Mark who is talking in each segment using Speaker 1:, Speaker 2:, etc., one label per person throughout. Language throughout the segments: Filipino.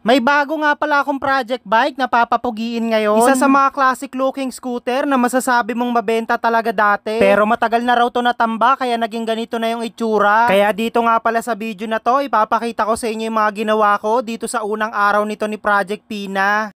Speaker 1: May bago nga pala akong project bike na papapugiin ngayon. Isa sa mga classic looking scooter na masasabi mong mabenta talaga dati. Pero matagal na raw to natamba kaya naging ganito na yung itsura. Kaya dito nga pala sa video na to ipapakita ko sa inyo yung mga ginawa ko dito sa unang araw nito ni Project Pina.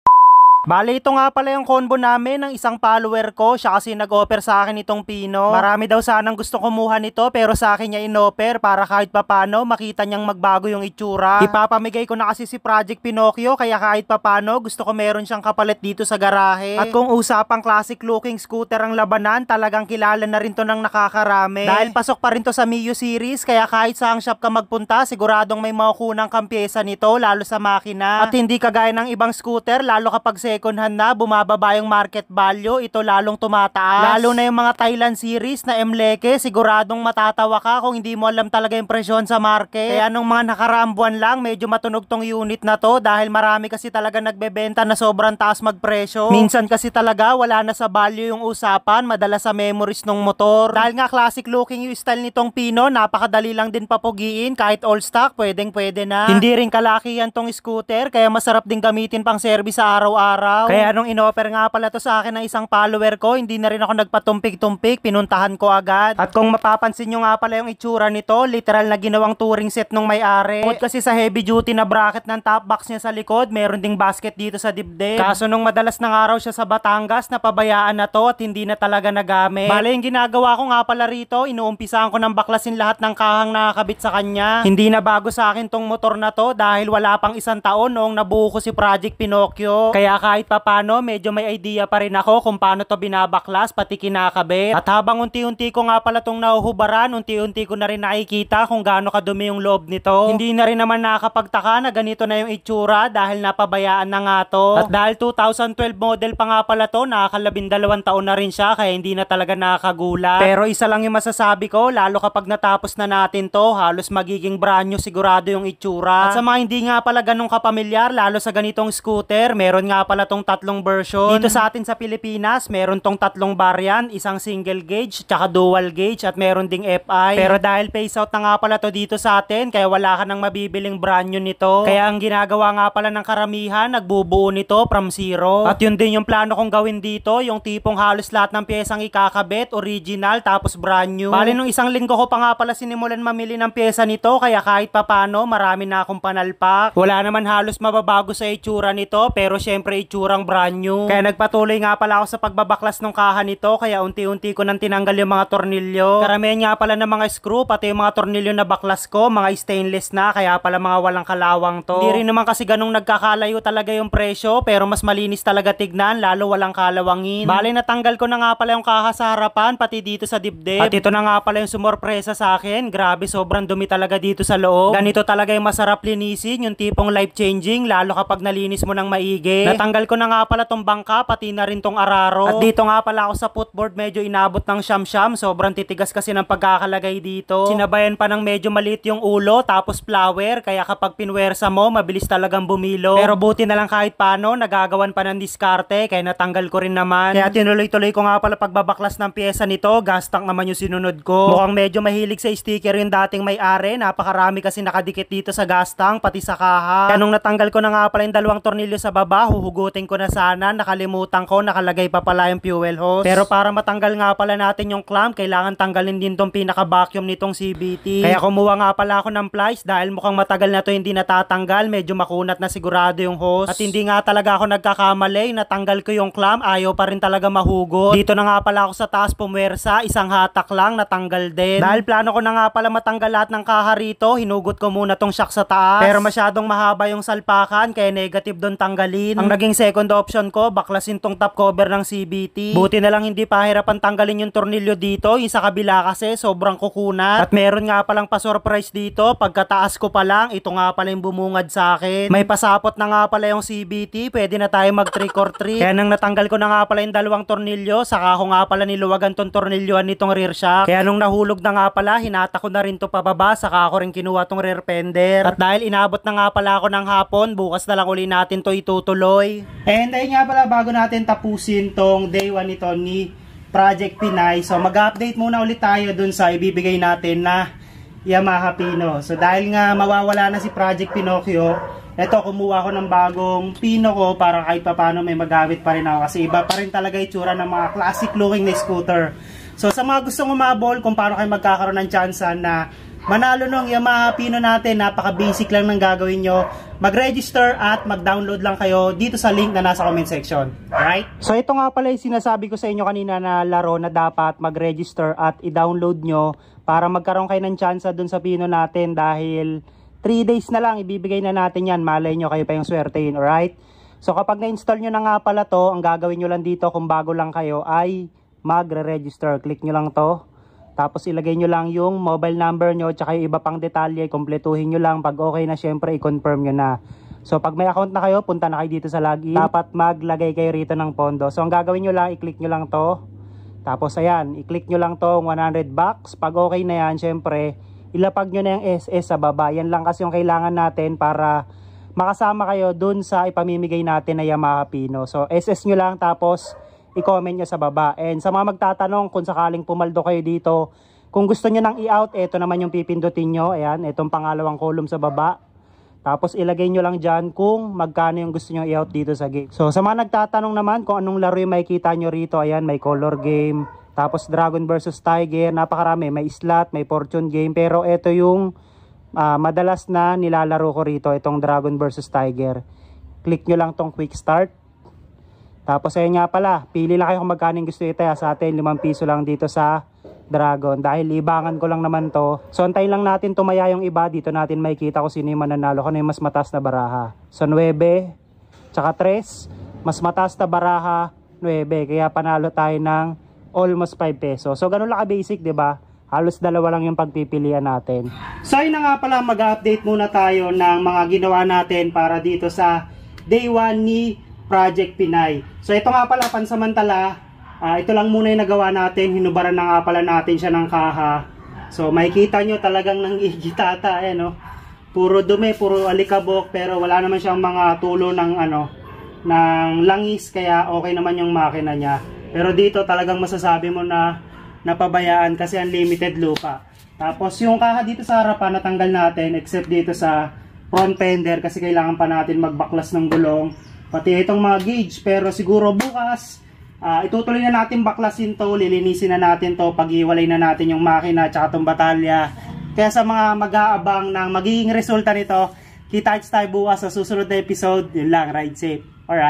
Speaker 1: Bale, ito nga pala yung combo namin ng isang follower ko. Siya kasi nag-offer sa akin itong pino. Marami daw sanang gusto kumuha nito pero sa akin niya in-offer para kahit papano makita niyang magbago yung itsura. Ipapamigay ko na kasi si Project Pinocchio kaya kahit papano gusto ko meron siyang kapalit dito sa garahe. At kung usapang classic looking scooter ang labanan, talagang kilala na rin to ng nakakarami. Dahil pasok pa rin to sa Mio series kaya kahit saang shop ka magpunta, siguradong may makukunang kampyesa nito lalo sa makina. At hindi kagaya ng ibang scooter lalo kapag second hand na, bumababa yung market value, ito lalong tumataas. Lalo na yung mga Thailand series na Mleke, siguradong matatawa ka kung hindi mo alam talaga yung presyon sa market. Kaya nung mga nakaraang buwan lang, medyo matunog tong unit na to dahil marami kasi talaga nagbebenta na sobrang taas magpresyo. Minsan kasi talaga wala na sa value yung usapan, madala sa memories ng motor. Dahil nga classic looking yung style nitong Pino, napakadali lang din papugiin kahit all stock, pwedeng pwede na. Hindi rin kalaki kalakihan tong scooter, kaya masarap din gamitin pang service sa araw-araw araw. Kaya nung inoffer nga pala to sa akin ng isang follower ko, hindi na rin ako nagpatumpik-tumpik, pinuntahan ko agad. At kung mapapansin nyo nga pala yung itsura nito, literal na ginawang touring set nung may-ari. Bukod kasi sa heavy duty na bracket ng top box niya sa likod, meron ding basket dito sa dibdib. Kaso nung madalas ng araw siya sa Batangas, napabayaan na to at hindi na talaga nagamit. Bale, yung ginagawa ko nga pala rito, inuumpisahan ko ng baklasin lahat ng kahang nakakabit sa kanya. Hindi na bago sa akin tong motor na to dahil wala pang isang taon noong nabuo ko si Project Pinocchio. Kaya ka kahit papano medyo may idea pa rin ako kung paano to binabaklas pati kinakabit. At habang unti-unti ko nga pala tong nahuhubaran, unti-unti ko na rin nakikita kung gaano kadumi yung loob nito. Hindi na rin naman nakakapagtaka na ganito na yung itsura dahil napabayaan na nga to. At dahil 2012 model pa nga pala to, nakakalabindalawang taon na rin siya kaya hindi na talaga nakakagula. Pero isa lang yung masasabi ko, lalo kapag natapos na natin to, halos magiging brand new sigurado yung itsura. At sa mga hindi nga pala ganun kapamilyar, lalo sa ganitong scooter, meron nga pala na tong tatlong version. Dito sa atin sa Pilipinas, meron tong tatlong variant, isang single gauge, tsaka dual gauge, at meron ding FI. Pero dahil phase out na nga pala to dito sa atin, kaya wala ka nang mabibiling brand new nito. Kaya ang ginagawa nga pala ng karamihan, nagbubuo nito from zero. At yun din yung plano kong gawin dito, yung tipong halos lahat ng piyesang ikakabit, original, tapos brand new. Bali nung isang linggo ko pa nga pala sinimulan mamili ng piyesa nito, kaya kahit papano, marami na akong panalpak. Wala naman halos mababago sa itsura nito, pero syempre itsurang brand new. Kaya nagpatuloy nga pala ako sa pagbabaklas ng kaha nito kaya unti-unti ko nang tinanggal yung mga tornilyo. Karamihan nga pala ng mga screw pati yung mga tornilyo na baklas ko mga stainless na kaya pala mga walang kalawang to. Hindi rin naman kasi ganong nagkakalayo talaga yung presyo pero mas malinis talaga tignan lalo walang kalawangin. Bale natanggal ko na nga pala yung kaha sa harapan pati dito sa dibdib. At ito na nga pala yung sumorpresa sa akin. Grabe sobrang dumi talaga dito sa loob. Ganito talaga yung masarap linisin yung tipong life changing lalo kapag nalinis mo ng maigi. Natanggal Tinanggal ko na nga pala tong bangka, pati na rin tong araro. At dito nga pala ako sa footboard, medyo inabot ng siyam-siyam. Sobrang titigas kasi ng pagkakalagay dito. Sinabayan pa ng medyo maliit yung ulo, tapos flower. Kaya kapag pinwersa mo, mabilis talagang bumilo. Pero buti na lang kahit paano, nagagawan pa ng diskarte. Kaya natanggal ko rin naman. Kaya tinuloy-tuloy ko nga pala pagbabaklas ng pyesa nito. Gastak naman yung sinunod ko. Mukhang medyo mahilig sa sticker yung dating may-ari. Napakarami kasi nakadikit dito sa gastang, pati sa kaha. Kaya nung natanggal ko na nga pala yung dalawang tornilyo sa baba, huhugot Nakalimutin ko na sana, nakalimutan ko, nakalagay pa pala yung fuel hose. Pero para matanggal nga pala natin yung clamp, kailangan tanggalin din tong pinaka-vacuum nitong CBT. Kaya kumuha nga pala ako ng plies dahil mukhang matagal na to hindi natatanggal, medyo makunat na sigurado yung hose. At hindi nga talaga ako nagkakamali, natanggal ko yung clamp, ayaw pa rin talaga mahugot. Dito na nga pala ako sa taas pumwersa, isang hatak lang, natanggal din. Dahil plano ko na nga pala matanggal lahat ng kaha rito, hinugot ko muna tong shock sa taas. Pero masyadong mahaba yung salpakan, kaya negative doon tanggalin. Ang naging second option ko, baklasin tong top cover ng CBT. Buti na lang hindi pahirapan tanggalin yung tornilyo dito. Yung sa kabila kasi, sobrang kukunat. At meron nga palang pa-surprise dito. Pagkataas ko pa lang, ito nga pala yung bumungad sa akin. May pasapot na nga pala yung CBT. Pwede na tayo mag trick or treat. Kaya nang natanggal ko na nga pala yung dalawang tornilyo, saka ako nga pala niluwagan tong tornilyoan nitong rear shock. Kaya nung nahulog na nga pala, hinata ko na rin to pababa, saka ako rin kinuha tong rear fender. At dahil inabot na nga pala ako ng hapon, bukas na lang uli natin to itutuloy. And eh, ayun nga pala, bago natin tapusin tong day 1 nito ni Project Pinay. So mag-update muna ulit tayo dun sa ibibigay natin na Yamaha Pino. So dahil nga mawawala na si Project Pinocchio, eto kumuha ako ng bagong Pino ko para kahit pa paano may magamit pa rin ako. Kasi iba pa rin talaga itsura ng mga classic looking na scooter. So sa mga gustong umabol kung paano kayo magkakaroon ng chance na Manalo nung Yamaha Pino natin, napaka-basic lang ng gagawin nyo. Mag-register at mag-download lang kayo dito sa link na nasa comment section. right? So ito nga pala yung sinasabi ko sa inyo kanina na laro na dapat mag-register at i-download nyo para magkaroon kayo ng chance dun sa Pino natin dahil 3 days na lang ibibigay na natin yan. Malay nyo kayo pa yung swerte yun. Alright? So kapag na-install nyo na nga pala to, ang gagawin nyo lang dito kung bago lang kayo ay magre-register. Click nyo lang to. Tapos ilagay nyo lang yung mobile number nyo tsaka yung iba pang detalye, kompletuhin nyo lang. Pag okay na syempre i-confirm nyo na. So pag may account na kayo, punta na kayo dito sa login. Dapat maglagay kayo rito ng pondo. So ang gagawin nyo lang, i-click nyo lang to. Tapos ayan, i-click nyo lang tong 100 bucks. Pag okay na yan, syempre, ilapag nyo na yung SS sa baba. Yan lang kasi yung kailangan natin para makasama kayo dun sa ipamimigay natin na Yamaha Pino. So SS nyo lang tapos i-comment nyo sa baba. And sa mga magtatanong kung sakaling pumaldo kayo dito, kung gusto nyo nang i-out, ito naman yung pipindutin nyo. Ayan, itong pangalawang column sa baba. Tapos ilagay nyo lang dyan kung magkano yung gusto nyo i-out dito sa game. So sa mga nagtatanong naman kung anong laro yung makikita nyo rito, ayan, may color game, tapos Dragon versus Tiger, napakarami. May slot, may fortune game, pero ito yung uh, madalas na nilalaro ko rito, itong Dragon versus Tiger. Click nyo lang tong quick start. Tapos ayun nga pala, pili lang kayo kung magkano gusto itaya sa atin. 5 piso lang dito sa Dragon. Dahil ibangan ko lang naman to. So antayin lang natin tumaya yung iba. Dito natin makikita kung sino yung mananalo. Kung ano yung mas matas na baraha. So 9, tsaka 3. Mas matas na baraha, 9. Kaya panalo tayo ng almost 5 peso. So ganun lang ka-basic, ba diba? Halos dalawa lang yung pagpipilian natin. So ayun na nga pala, mag-update muna tayo ng mga ginawa natin para dito sa day 1 ni Project Pinay. So ito nga pala pansamantala, uh, ito lang muna yung nagawa natin, hinubaran na nga pala natin siya ng kaha. So makikita nyo talagang nang igitata eh no. Puro dumi, puro alikabok pero wala naman siyang mga tulo ng ano ng langis kaya okay naman yung makina niya. Pero dito talagang masasabi mo na napabayaan kasi ang limited lupa. Tapos yung kaha dito sa harapan natanggal natin except dito sa front fender kasi kailangan pa natin magbaklas ng gulong pati itong mga gauge pero siguro bukas uh, itutuloy na natin baklasin to lilinisin na natin to paghiwalay na natin yung makina at itong batalya kaya sa mga mag-aabang ng magiging resulta nito kita tayo bukas sa susunod na episode yun lang ride safe alright